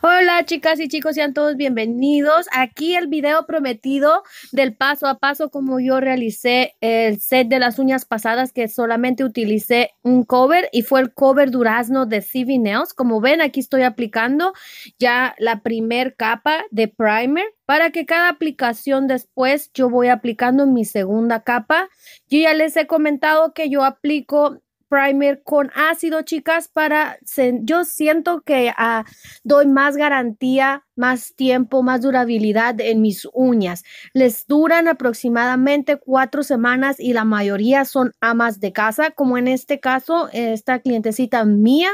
Hola chicas y chicos, sean todos bienvenidos. Aquí el video prometido del paso a paso como yo realicé el set de las uñas pasadas que solamente utilicé un cover y fue el cover durazno de CV Nails. Como ven, aquí estoy aplicando ya la primer capa de primer para que cada aplicación después yo voy aplicando mi segunda capa. Yo ya les he comentado que yo aplico primer con ácido, chicas, para yo siento que ah, doy más garantía, más tiempo, más durabilidad en mis uñas. Les duran aproximadamente cuatro semanas y la mayoría son amas de casa, como en este caso, esta clientecita mía.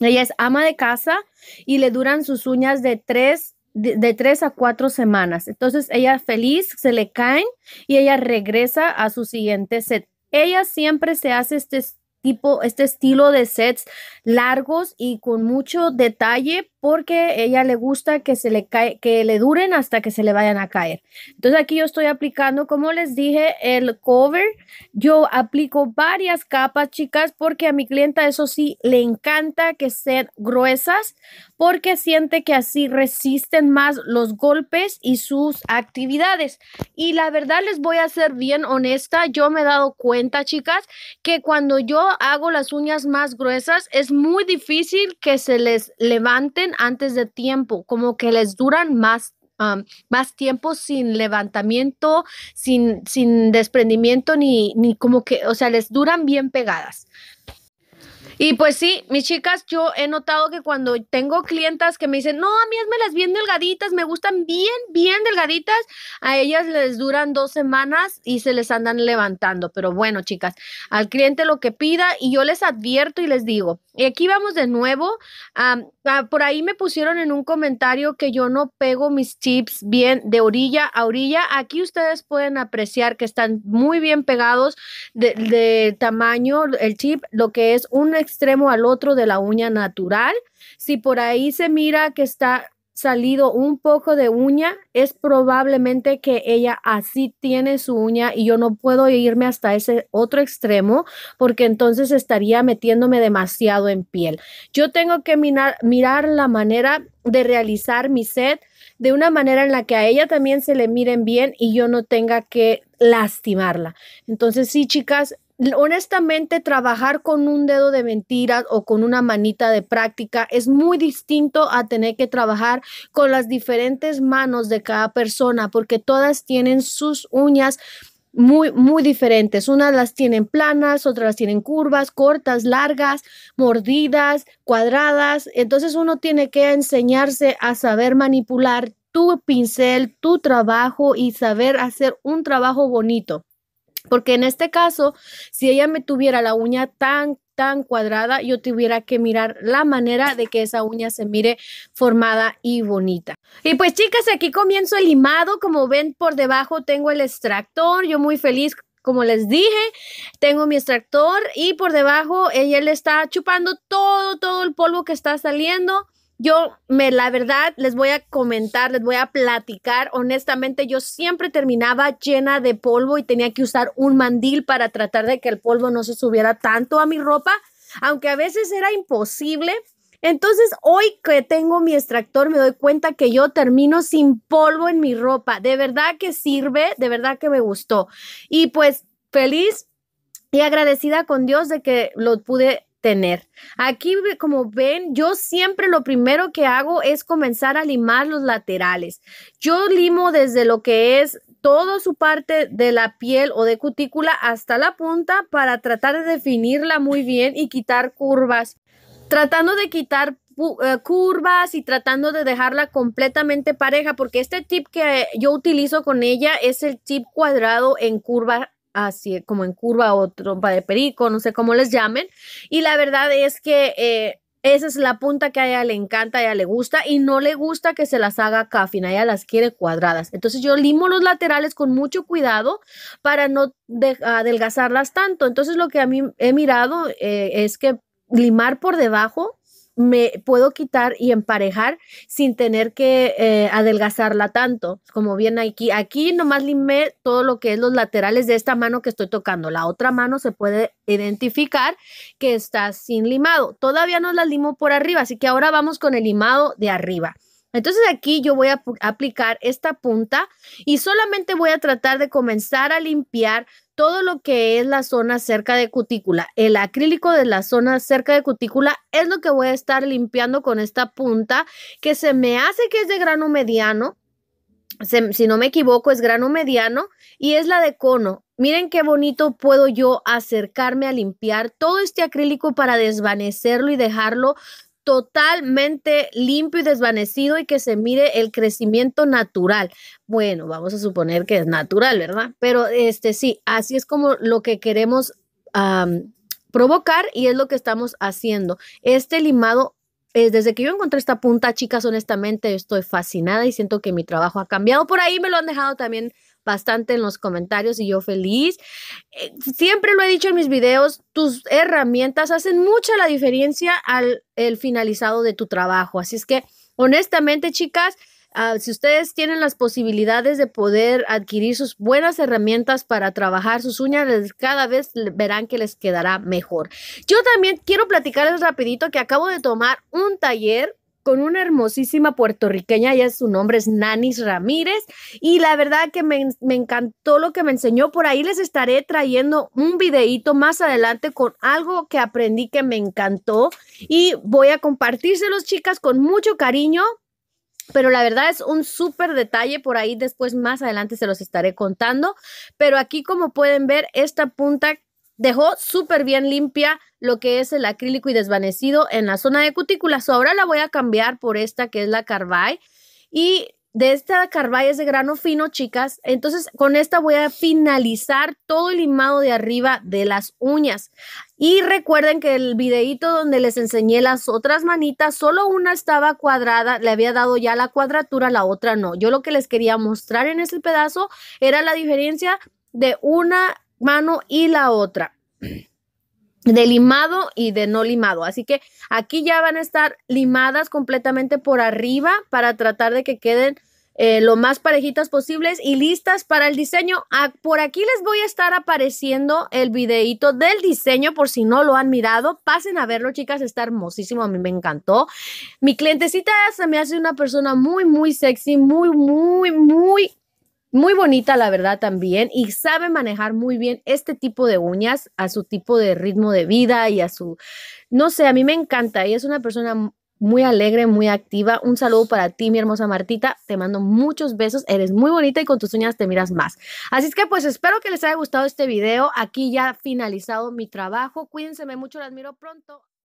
Ella es ama de casa y le duran sus uñas de tres de, de, tres a cuatro semanas. Entonces ella feliz, se le caen y ella regresa a su siguiente set. Ella siempre se hace este tipo, este estilo de sets largos y con mucho detalle porque ella le gusta que se le cae, que le duren hasta que se le vayan a caer. Entonces aquí yo estoy aplicando, como les dije, el cover. Yo aplico varias capas, chicas, porque a mi clienta eso sí le encanta que sean gruesas, porque siente que así resisten más los golpes y sus actividades. Y la verdad les voy a ser bien honesta, yo me he dado cuenta, chicas, que cuando yo hago las uñas más gruesas es muy difícil que se les levanten antes de tiempo, como que les duran más más tiempo sin levantamiento, sin, sin desprendimiento, ni, ni como que, o sea, les duran bien pegadas. Y pues sí, mis chicas, yo he notado que cuando tengo clientas que me dicen, no, a mí me las bien delgaditas, me gustan bien, bien delgaditas, a ellas les duran dos semanas y se les andan levantando. Pero bueno, chicas, al cliente lo que pida y yo les advierto y les digo, y aquí vamos de nuevo, por ahí me pusieron en un comentario que yo no pego mis chips bien de orilla a orilla. Aquí ustedes pueden apreciar que están muy bien pegados de, de tamaño el chip, lo que es un extremo al otro de la uña natural. Si por ahí se mira que está salido un poco de uña, es probablemente que ella así tiene su uña y yo no puedo irme hasta ese otro extremo porque entonces estaría metiéndome demasiado en piel. Yo tengo que mirar, la manera de realizar mi set de una manera en la que a ella también se le miren bien y yo no tenga que lastimarla. Entonces, sí, chicas, honestamente, trabajar con un dedo de mentira o con una manita de práctica es muy distinto a tener que trabajar con las diferentes manos de cada persona, porque todas tienen sus uñas muy, muy diferentes. Unas las tienen planas, otras las tienen curvas, cortas, largas, mordidas, cuadradas. Entonces uno tiene que enseñarse a saber manipular tu pincel, tu trabajo y saber hacer un trabajo bonito. Porque en este caso, si ella me tuviera la uña tan, tan cuadrada, yo tuviera que mirar la manera de que esa uña se mire formada y bonita. Y pues chicas, aquí comienzo el limado. Como ven, por debajo tengo el extractor. Yo muy feliz como les dije, tengo mi extractor y por debajo ella le está chupando todo, todo el polvo que está saliendo yo me la verdad les voy a comentar, les voy a platicar, honestamente yo siempre terminaba llena de polvo y tenía que usar un mandil para tratar de que el polvo no se subiera tanto a mi ropa, aunque a veces era imposible. Entonces, hoy que tengo mi extractor, me doy cuenta que yo termino sin polvo en mi ropa. De verdad que sirve, de verdad que me gustó. Y pues feliz y agradecida con Dios de que lo pude tener. Aquí, como ven, yo siempre lo primero que hago es comenzar a limar los laterales. Yo limo desde lo que es toda su parte de la piel o de cutícula hasta la punta para tratar de definirla muy bien y quitar curvas. Tratando de quitar eh, curvas y tratando de dejarla completamente pareja porque este tip que yo utilizo con ella es el tip cuadrado en curva así eh, como en curva o trompa de perico, no sé cómo les llamen. Y la verdad es que eh, esa es la punta que a ella le encanta, a ella le gusta y no le gusta que se las haga acá, a ella las quiere cuadradas. Entonces yo limo los laterales con mucho cuidado para no adelgazarlas tanto. Entonces lo que a mí he mirado eh, es que limar por debajo me puedo quitar y emparejar sin tener que eh, adelgazarla tanto, como bien aquí. Aquí nomás limé todo lo que es los laterales de esta mano que estoy tocando. La otra mano se puede identificar que está sin limado. Todavía no la limo por arriba, así que ahora vamos con el limado de arriba. Entonces aquí yo voy a aplicar esta punta y solamente voy a tratar de comenzar a limpiar todo lo que es la zona cerca de cutícula. El acrílico de la zona cerca de cutícula es lo que voy a estar limpiando con esta punta que se me hace que es de grano mediano. si no me equivoco, es grano mediano y es la de cono. Miren qué bonito puedo yo acercarme a limpiar todo este acrílico para desvanecerlo y dejarlo totalmente limpio y desvanecido y que se mire el crecimiento natural. Bueno, vamos a suponer que es natural, ¿verdad? Pero este sí, así es como lo que queremos provocar y es lo que estamos haciendo. Este limado eh, desde que yo encontré esta punta, chicas, honestamente estoy fascinada y siento que mi trabajo ha cambiado. Por ahí me lo han dejado también bastante en los comentarios y yo feliz. Eh, siempre lo he dicho en mis videos, tus herramientas hacen mucha la diferencia al finalizado de tu trabajo. Así es que, honestamente, chicas, ah, si ustedes tienen las posibilidades de poder adquirir sus buenas herramientas para trabajar sus uñas, cada vez verán que les quedará mejor. Yo también quiero platicarles rapidito que acabo de tomar un taller con una hermosísima puertorriqueña, ya su nombre es Nanis Ramírez y la verdad que me, me encantó lo que me enseñó, por ahí les estaré trayendo un videíto más adelante con algo que aprendí que me encantó y voy a compartírselos chicas con mucho cariño pero la verdad es un súper detalle, por ahí después más adelante se los estaré contando, pero aquí como pueden ver, esta punta dejó súper bien limpia lo que es el acrílico y desvanecido en la zona de cutículas. Ahora la voy a cambiar por esta que es la Carbay. Y de esta Carbay es de grano fino, chicas. Entonces con esta voy a finalizar todo el limado de arriba de las uñas. Y recuerden que el videito donde les enseñé las otras manitas, solo una estaba cuadrada, le había dado ya la cuadratura, la otra no. Yo lo que les quería mostrar en ese pedazo era la diferencia de una mano y la otra de limado y de no limado. Así que aquí ya van a estar limadas completamente por arriba para tratar de que queden eh, lo más parejitas posibles y listas para el diseño. Ah, por aquí les voy a estar apareciendo el videito del diseño por si no lo han mirado. Pasen a verlo, chicas, está hermosísimo, a mí me encantó. Mi clientecita se me hace una persona muy, muy sexy, muy, muy, muy muy bonita, la verdad, también, y sabe manejar muy bien este tipo de uñas a su tipo de ritmo de vida y a su, no sé, a mí me encanta. Y es una persona muy alegre, muy activa. Un saludo para ti, mi hermosa Martita. Te mando muchos besos. Eres muy bonita y con tus uñas te miras más. Así es que pues espero que les haya gustado este video. Aquí ya ha finalizado mi trabajo. Cuídense mucho, las miro pronto.